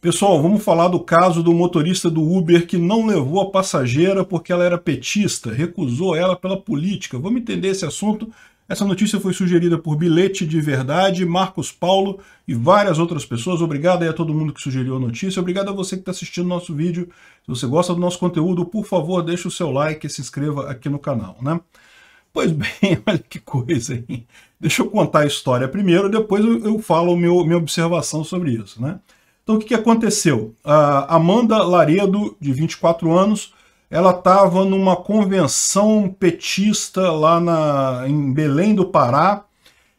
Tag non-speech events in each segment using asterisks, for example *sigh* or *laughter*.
Pessoal, vamos falar do caso do motorista do Uber que não levou a passageira porque ela era petista, recusou ela pela política. Vamos entender esse assunto. Essa notícia foi sugerida por Bilhete de Verdade, Marcos Paulo e várias outras pessoas. Obrigado aí a todo mundo que sugeriu a notícia. Obrigado a você que está assistindo nosso vídeo. Se você gosta do nosso conteúdo, por favor, deixe o seu like e se inscreva aqui no canal, né? Pois *laughs* bem, olha que coisa, hein? Deixa eu contar a história primeiro, depois eu, eu falo meu, minha observação sobre isso, né? Então o que, que aconteceu? A Amanda Laredo, de 24 anos, ela estava numa convenção petista lá na, em Belém do Pará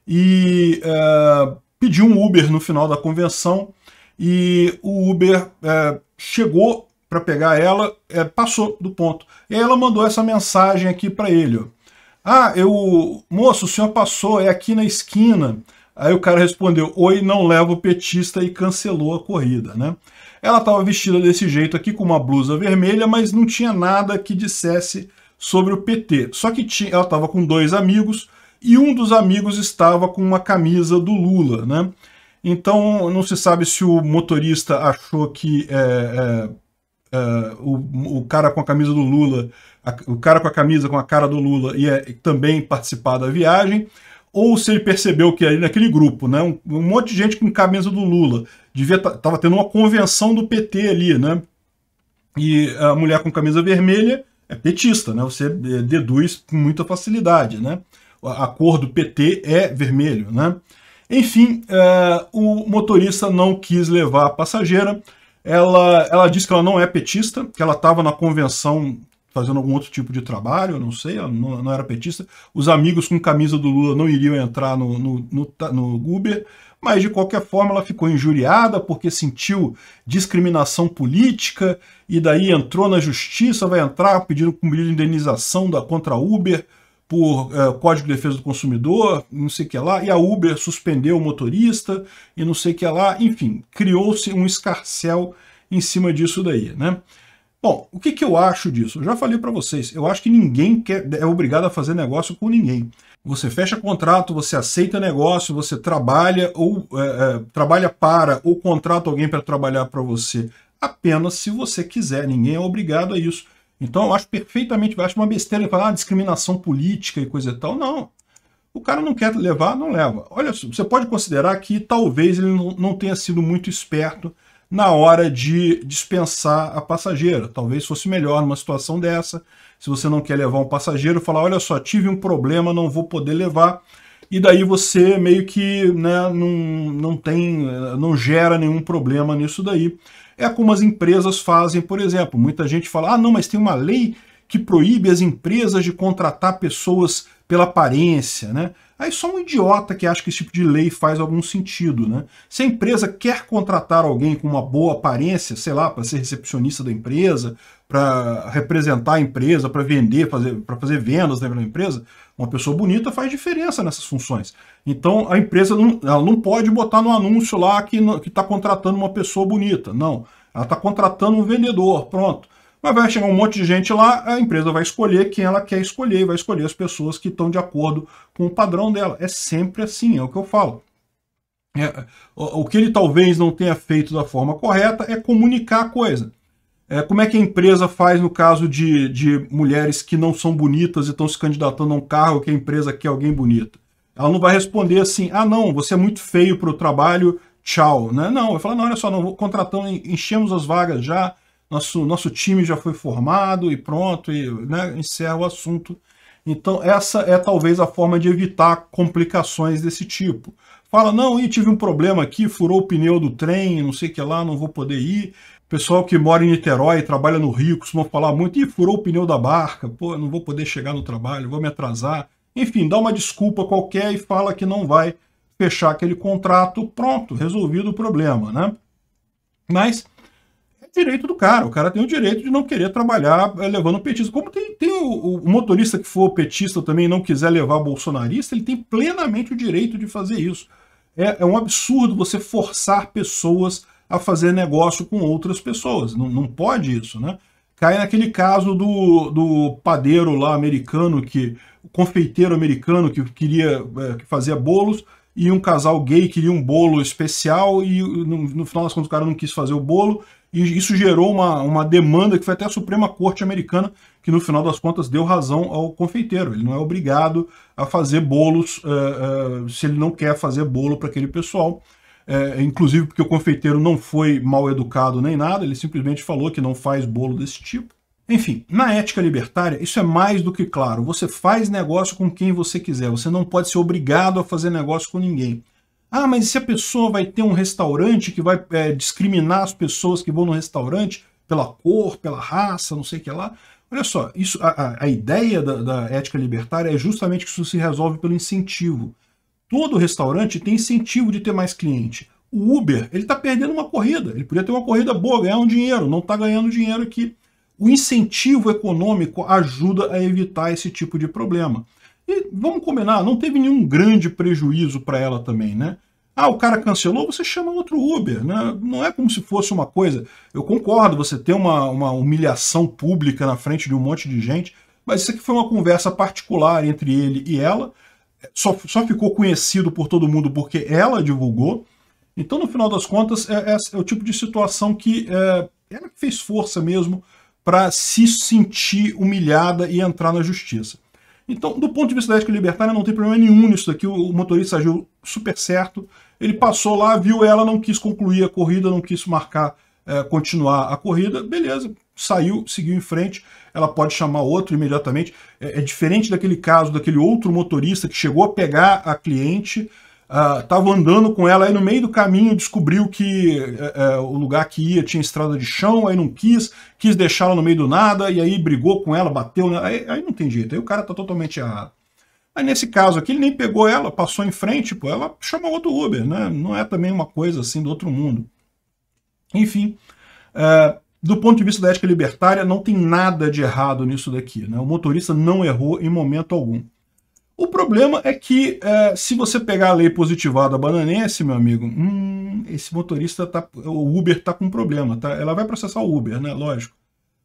e é, pediu um Uber no final da convenção e o Uber é, chegou para pegar ela, é, passou do ponto. E ela mandou essa mensagem aqui para ele. Ó. Ah, eu, moço, o senhor passou, é aqui na esquina. Aí o cara respondeu, oi, não leva o petista e cancelou a corrida, né? Ela estava vestida desse jeito aqui, com uma blusa vermelha, mas não tinha nada que dissesse sobre o PT. Só que tinha, ela estava com dois amigos e um dos amigos estava com uma camisa do Lula, né? Então não se sabe se o motorista achou que é, é, é, o, o, cara com a camisa do Lula, a, o cara com a camisa com a cara do Lula ia também participar da viagem, ou se ele percebeu que ali naquele grupo, né, um, um monte de gente com camisa do Lula, devia estava tendo uma convenção do PT ali, né? E a mulher com camisa vermelha é petista, né? Você é, deduz com muita facilidade, né? A cor do PT é vermelho, né? Enfim, é, o motorista não quis levar a passageira. Ela, ela disse que ela não é petista, que ela estava na convenção fazendo algum outro tipo de trabalho, não sei, não, não, era petista. Os amigos com camisa do Lula não iriam entrar no, no, no, no Uber, mas de qualquer forma ela ficou injuriada porque sentiu discriminação política e daí entrou na justiça, vai entrar pedindo um pedido de indenização da, contra a Uber por é, Código de Defesa do Consumidor, não sei o que lá, e a Uber suspendeu o motorista e não sei o que lá, enfim, criou-se um escarcel em cima disso daí, né? Bom, o que, que eu acho disso? Eu já falei para vocês, eu acho que ninguém quer, é obrigado a fazer negócio com ninguém. Você fecha contrato, você aceita negócio, você trabalha ou é, é trabalha para ou contrata alguém para trabalhar para você apenas se você quiser, ninguém é obrigado a isso. Então eu acho perfeitamente, eu acho uma besteira falar ah, discriminação política e coisa e tal. Não. O cara não quer levar, não leva. Olha, você pode considerar que talvez ele não tenha sido muito esperto na hora de dispensar a passageira. Talvez fosse melhor numa situação dessa, se você não quer levar um passageiro, falar, olha só, tive um problema, não vou poder levar, e daí você meio que né, não, não, tem, não gera nenhum problema nisso daí. É como as empresas fazem, por exemplo, muita gente fala, ah não, mas tem uma lei que proíbe as empresas de contratar pessoas pela aparência, né? Aí só um idiota que acha que esse tipo de lei faz algum sentido, né? Se a empresa quer contratar alguém com uma boa aparência, sei lá, para ser recepcionista da empresa, para representar a empresa, para vender, para fazer vendas dentro da empresa, uma pessoa bonita faz diferença nessas funções. Então a empresa não, ela não pode botar no anúncio lá que está contratando uma pessoa bonita, não. Ela está contratando um vendedor, pronto. Mas vai chegar um monte de gente lá, a empresa vai escolher quem ela quer escolher, e vai escolher as pessoas que estão de acordo com o padrão dela. É sempre assim, é o que eu falo. É, o, o que ele talvez não tenha feito da forma correta é comunicar a coisa. É, como é que a empresa faz no caso de, de mulheres que não são bonitas e estão se candidatando a um cargo que a empresa quer alguém bonita? Ela não vai responder assim, ah não, você é muito feio para o trabalho, tchau. Né? Não, vai falar, não, olha só, não, contratamos, enchemos as vagas já, nosso, nosso time já foi formado e pronto, e né, encerra o assunto. Então, essa é talvez a forma de evitar complicações desse tipo. Fala, não, e tive um problema aqui, furou o pneu do trem, não sei o que lá, não vou poder ir. Pessoal que mora em Niterói, trabalha no Rio, costuma falar muito, e furou o pneu da barca, pô, não vou poder chegar no trabalho, vou me atrasar. Enfim, dá uma desculpa qualquer e fala que não vai fechar aquele contrato, pronto, resolvido o problema, né? Mas direito do cara. O cara tem o direito de não querer trabalhar eh, levando petista. Como tem, tem o, o, motorista que for petista também e não quiser levar bolsonarista, ele tem plenamente o direito de fazer isso. É, é um absurdo você forçar pessoas a fazer negócio com outras pessoas. Não, não pode isso, né? Cai naquele caso do, do padeiro lá americano, que o confeiteiro americano que queria eh, que fazia bolos, e um casal gay queria um bolo especial e no, no final das contas o cara não quis fazer o bolo e isso gerou uma, uma demanda que foi até a Suprema Corte Americana, que no final das contas deu razão ao confeiteiro. Ele não é obrigado a fazer bolos uh, uh, se ele não quer fazer bolo para aquele pessoal. Eh, inclusive porque o confeiteiro não foi mal educado nem nada, ele simplesmente falou que não faz bolo desse tipo. Enfim, na ética libertária, isso é mais do que claro. Você faz negócio com quem você quiser. Você não pode ser obrigado a fazer negócio com ninguém. Ah, mas se a pessoa vai ter um restaurante que vai é, discriminar as pessoas que vão no restaurante pela cor, pela raça, não sei o que lá. Olha só, isso, a, a ideia da, da ética libertária é justamente que isso se resolve pelo incentivo. Todo restaurante tem incentivo de ter mais cliente. O Uber, ele está perdendo uma corrida. Ele podia ter uma corrida boa, ganhar um dinheiro, não está ganhando dinheiro aqui. O incentivo econômico ajuda a evitar esse tipo de problema. E vamos combinar, não teve nenhum grande prejuízo para ela também, né? Ah, o cara cancelou, você chama outro Uber, né? Não é como se fosse uma coisa. Eu concordo, você ter uma, uma humilhação pública na frente de um monte de gente, mas isso aqui foi uma conversa particular entre ele e ela. Só, só ficou conhecido por todo mundo porque ela divulgou. Então, no final das contas, é, é, é o tipo de situação que é, ela fez força mesmo para se sentir humilhada e entrar na justiça. Então, do ponto de vista da ética libertária, não tem problema nenhum nisso daqui. O motorista agiu super certo. Ele passou lá, viu ela, não quis concluir a corrida, não quis marcar, é, continuar a corrida. Beleza, saiu, seguiu em frente. Ela pode chamar outro imediatamente. É, é diferente daquele caso daquele outro motorista que chegou a pegar a cliente, estava ah, uh, andando com ela, aí no meio do caminho descobriu que uh, uh, o lugar que ia tinha estrada de chão, aí não quis, quis deixá-la no meio do nada, e aí brigou com ela, bateu, né? aí, aí, não tem jeito, aí o cara tá totalmente errado. Aí nesse caso aqui ele nem pegou ela, passou em frente, pô, ela chamou outro Uber, né? não é também uma coisa assim do outro mundo. Enfim, é, do ponto de vista da ética libertária, não tem nada de errado nisso daqui, né? o motorista não errou em momento algum. O problema é que é, se você pegar a lei positivada bananense, meu amigo, hum, esse motorista tá. O Uber tá com problema, tá? Ela vai processar o Uber, né? Lógico.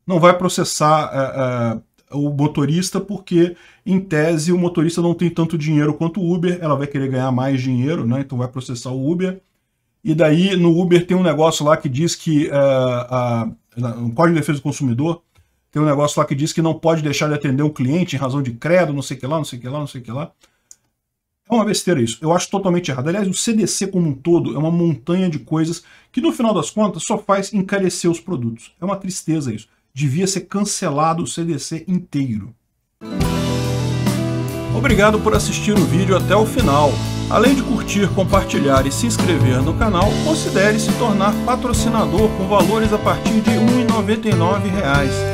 Não vai processar é, é, o motorista, porque, em tese, o motorista não tem tanto dinheiro quanto o Uber, ela vai querer ganhar mais dinheiro, né? Então vai processar o Uber. E daí, no Uber tem um negócio lá que diz que uh, é, no Código de Defesa do Consumidor tem um negócio lá que diz que não pode deixar de atender um cliente em razão de credo, não sei o que lá, não sei o que lá, não sei o que lá. É uma besteira isso. Eu acho totalmente errado. Aliás, o CDC como um todo é uma montanha de coisas que, no final das contas, só faz encarecer os produtos. É uma tristeza isso. Devia ser cancelado o CDC inteiro. Obrigado por assistir o vídeo até o final. Além de curtir, compartilhar e se inscrever no canal, considere se tornar patrocinador com valores a partir de R$ 1,99